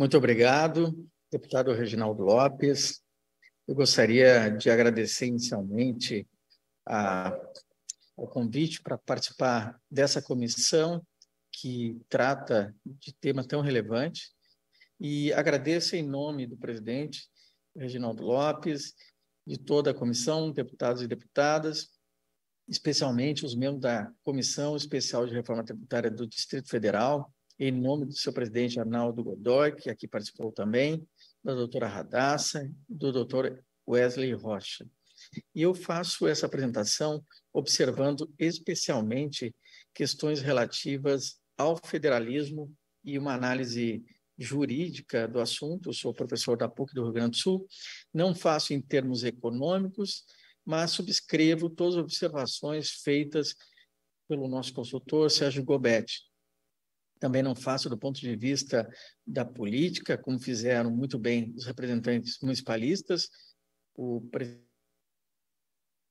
Muito obrigado, deputado Reginaldo Lopes. Eu gostaria de agradecer inicialmente a, o convite para participar dessa comissão que trata de tema tão relevante e agradeço em nome do presidente Reginaldo Lopes, de toda a comissão, deputados e deputadas, especialmente os membros da Comissão Especial de Reforma Tributária do Distrito Federal, em nome do seu presidente Arnaldo Godoy, que aqui participou também, da doutora Radassa, do doutor Wesley Rocha. E eu faço essa apresentação observando especialmente questões relativas ao federalismo e uma análise jurídica do assunto. Eu sou professor da PUC do Rio Grande do Sul, não faço em termos econômicos, mas subscrevo todas as observações feitas pelo nosso consultor Sérgio Gobetti. Também não faço do ponto de vista da política, como fizeram muito bem os representantes municipalistas, o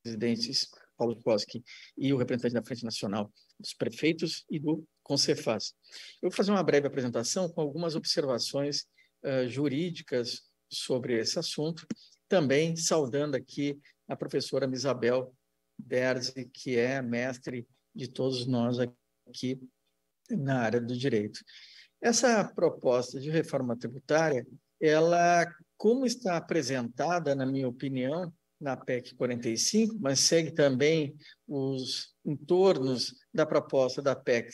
presidente Paulo Koski e o representante da Frente Nacional dos Prefeitos e do Concefaz. Eu vou fazer uma breve apresentação com algumas observações uh, jurídicas sobre esse assunto, também saudando aqui a professora Isabel Berzi, que é mestre de todos nós aqui na área do direito. Essa proposta de reforma tributária, ela, como está apresentada, na minha opinião, na PEC 45, mas segue também os entornos da proposta da PEC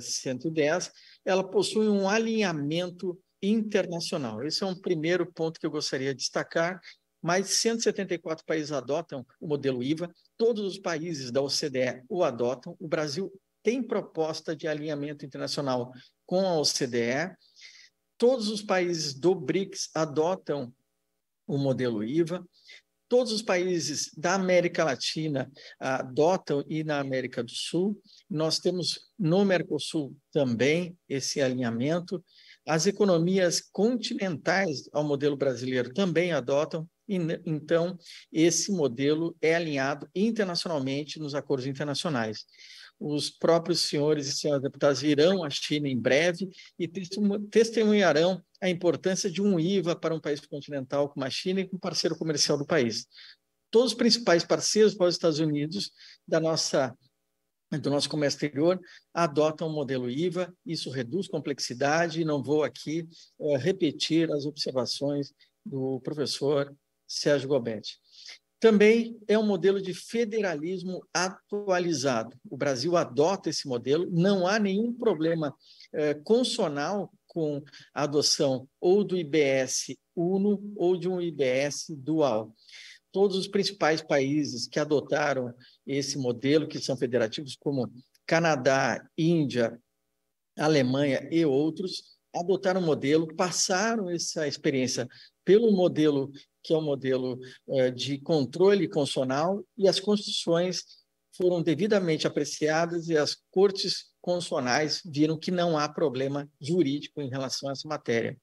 110, eh, ela possui um alinhamento internacional. Esse é um primeiro ponto que eu gostaria de destacar. Mais de 174 países adotam o modelo IVA, todos os países da OCDE o adotam, o Brasil tem proposta de alinhamento internacional com a OCDE. Todos os países do BRICS adotam o modelo IVA. Todos os países da América Latina adotam e na América do Sul. Nós temos no Mercosul também esse alinhamento. As economias continentais ao modelo brasileiro também adotam, e, então esse modelo é alinhado internacionalmente nos acordos internacionais os próprios senhores e senhoras deputados irão à China em breve e testemunharão a importância de um IVA para um país continental como a China e como parceiro comercial do país. Todos os principais parceiros para os Estados Unidos da nossa do nosso comércio exterior adotam o modelo IVA, isso reduz complexidade e não vou aqui eh, repetir as observações do professor Sérgio Gobetti. Também é um modelo de federalismo atualizado. O Brasil adota esse modelo, não há nenhum problema eh, consonal com a adoção ou do IBS uno ou de um IBS dual. Todos os principais países que adotaram esse modelo, que são federativos, como Canadá, Índia, Alemanha e outros, adotaram o modelo, passaram essa experiência pelo modelo que é o um modelo eh, de controle constitucional, e as constituições foram devidamente apreciadas e as cortes constitucionais viram que não há problema jurídico em relação a essa matéria.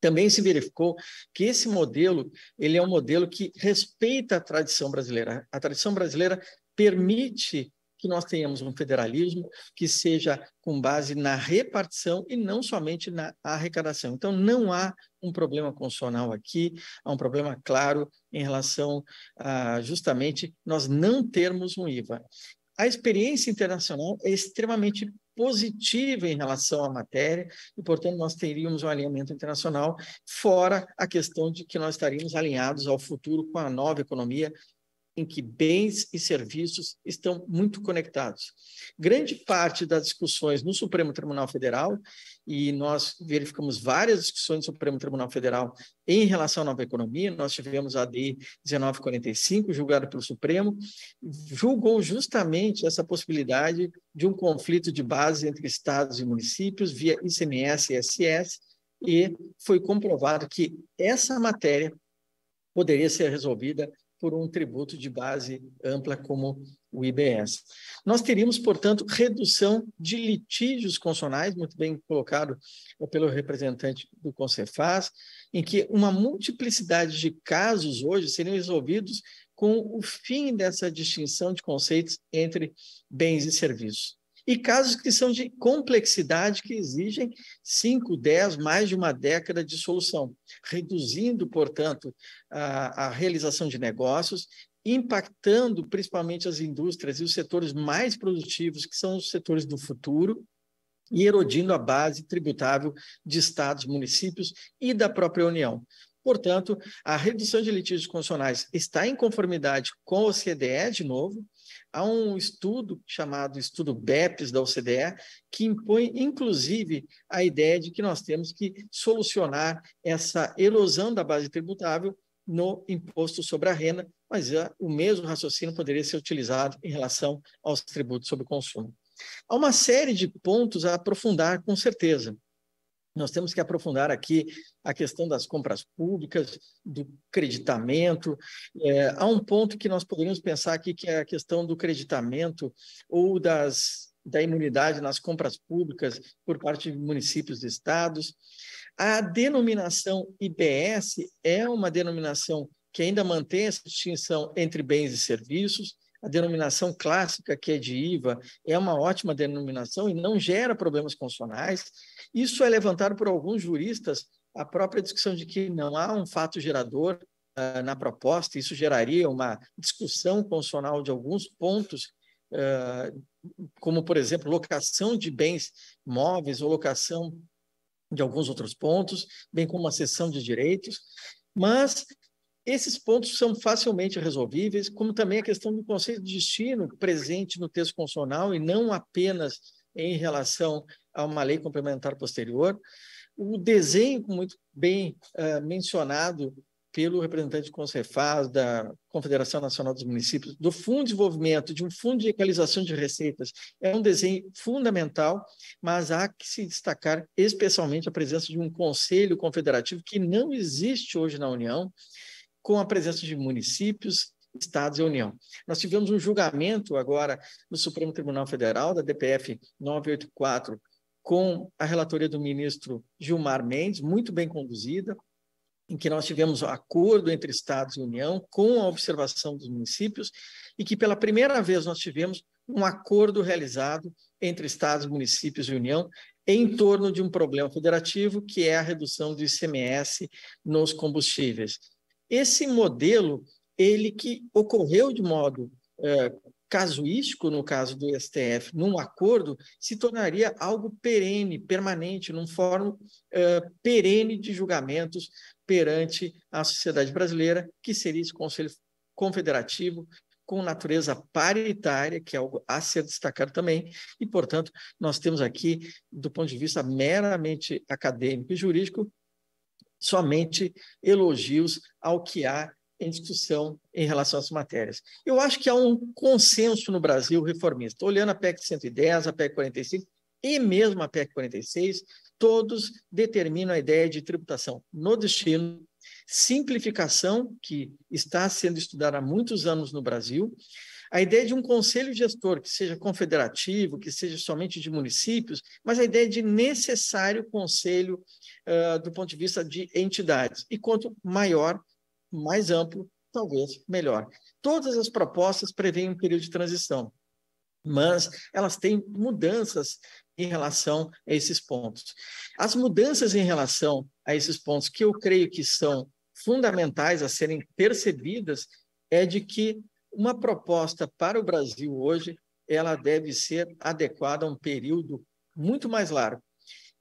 Também se verificou que esse modelo ele é um modelo que respeita a tradição brasileira. A tradição brasileira permite que nós tenhamos um federalismo que seja com base na repartição e não somente na arrecadação. Então, não há um problema constitucional aqui, há um problema claro em relação a justamente nós não termos um IVA. A experiência internacional é extremamente positiva em relação à matéria e, portanto, nós teríamos um alinhamento internacional, fora a questão de que nós estaríamos alinhados ao futuro com a nova economia em que bens e serviços estão muito conectados. Grande parte das discussões no Supremo Tribunal Federal, e nós verificamos várias discussões no Supremo Tribunal Federal em relação à nova economia, nós tivemos a DI 1945, julgada pelo Supremo, julgou justamente essa possibilidade de um conflito de base entre estados e municípios via ICMS e ISS, e foi comprovado que essa matéria poderia ser resolvida por um tributo de base ampla como o IBS. Nós teríamos, portanto, redução de litígios consonais, muito bem colocado pelo representante do Concefaz, em que uma multiplicidade de casos hoje seriam resolvidos com o fim dessa distinção de conceitos entre bens e serviços e casos que são de complexidade que exigem 5, 10, mais de uma década de solução, reduzindo, portanto, a, a realização de negócios, impactando principalmente as indústrias e os setores mais produtivos, que são os setores do futuro, e erodindo a base tributável de estados, municípios e da própria União. Portanto, a redução de litígios constitucionais está em conformidade com o CDE, de novo, Há um estudo chamado Estudo BEPS da OCDE, que impõe, inclusive, a ideia de que nós temos que solucionar essa erosão da base tributável no imposto sobre a renda, mas ah, o mesmo raciocínio poderia ser utilizado em relação aos tributos sobre o consumo. Há uma série de pontos a aprofundar, com certeza. Nós temos que aprofundar aqui a questão das compras públicas, do creditamento. É, há um ponto que nós poderíamos pensar aqui, que é a questão do creditamento ou das, da imunidade nas compras públicas por parte de municípios e estados. A denominação IBS é uma denominação que ainda mantém essa distinção entre bens e serviços a denominação clássica, que é de IVA, é uma ótima denominação e não gera problemas consonais. Isso é levantado por alguns juristas, a própria discussão de que não há um fato gerador uh, na proposta, isso geraria uma discussão consonal de alguns pontos, uh, como, por exemplo, locação de bens móveis ou locação de alguns outros pontos, bem como uma cessão de direitos. Mas esses pontos são facilmente resolvíveis, como também a questão do conceito de destino presente no texto constitucional e não apenas em relação a uma lei complementar posterior. O desenho, muito bem uh, mencionado pelo representante do Concefaz, da Confederação Nacional dos Municípios, do Fundo de Desenvolvimento, de um Fundo de Equalização de Receitas, é um desenho fundamental, mas há que se destacar especialmente a presença de um Conselho Confederativo que não existe hoje na União, com a presença de municípios, Estados e União. Nós tivemos um julgamento agora no Supremo Tribunal Federal, da DPF 984, com a relatoria do ministro Gilmar Mendes, muito bem conduzida, em que nós tivemos um acordo entre Estados e União com a observação dos municípios e que pela primeira vez nós tivemos um acordo realizado entre Estados, municípios e União em torno de um problema federativo que é a redução do ICMS nos combustíveis. Esse modelo, ele que ocorreu de modo é, casuístico, no caso do STF, num acordo, se tornaria algo perene, permanente, num fórum é, perene de julgamentos perante a sociedade brasileira, que seria esse Conselho Confederativo com natureza paritária, que é algo a ser destacado também, e, portanto, nós temos aqui, do ponto de vista meramente acadêmico e jurídico, somente elogios ao que há em discussão em relação às matérias. Eu acho que há um consenso no Brasil reformista. Olhando a PEC 110, a PEC 45 e mesmo a PEC 46, todos determinam a ideia de tributação no destino, simplificação, que está sendo estudada há muitos anos no Brasil, a ideia de um conselho gestor que seja confederativo, que seja somente de municípios, mas a ideia de necessário conselho uh, do ponto de vista de entidades. E quanto maior, mais amplo, talvez melhor. Todas as propostas prevêem um período de transição, mas elas têm mudanças em relação a esses pontos. As mudanças em relação a esses pontos que eu creio que são fundamentais a serem percebidas é de que uma proposta para o Brasil hoje, ela deve ser adequada a um período muito mais largo.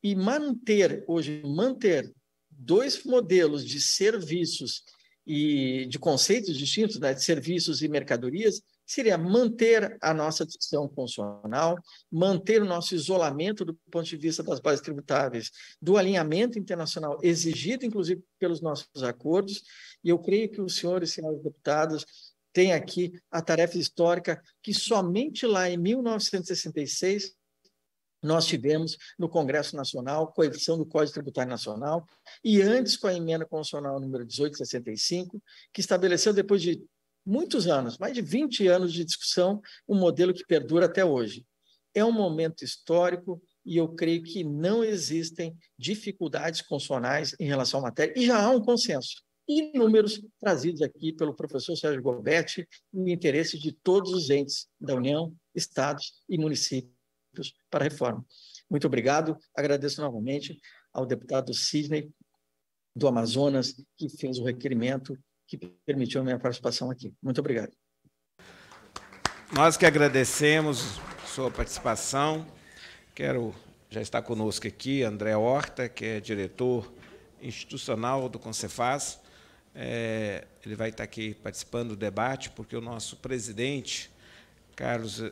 E manter, hoje, manter dois modelos de serviços e de conceitos distintos, né, de serviços e mercadorias, seria manter a nossa discussão constitucional, manter o nosso isolamento do ponto de vista das bases tributáveis, do alinhamento internacional exigido, inclusive, pelos nossos acordos. E eu creio que os senhores e deputados tem aqui a tarefa histórica que somente lá em 1966 nós tivemos no Congresso Nacional, com a edição do Código Tributário Nacional, e antes com a emenda constitucional número 1865, que estabeleceu, depois de muitos anos, mais de 20 anos de discussão, um modelo que perdura até hoje. É um momento histórico e eu creio que não existem dificuldades constitucionais em relação à matéria, e já há um consenso inúmeros trazidos aqui pelo professor Sérgio Gobetti, no interesse de todos os entes da União, estados e municípios para a reforma. Muito obrigado, agradeço novamente ao deputado Sidney do Amazonas, que fez o requerimento que permitiu a minha participação aqui. Muito obrigado. Nós que agradecemos sua participação. Quero já está conosco aqui André Horta, que é diretor institucional do Concefaz. É, ele vai estar aqui participando do debate, porque o nosso presidente, Carlos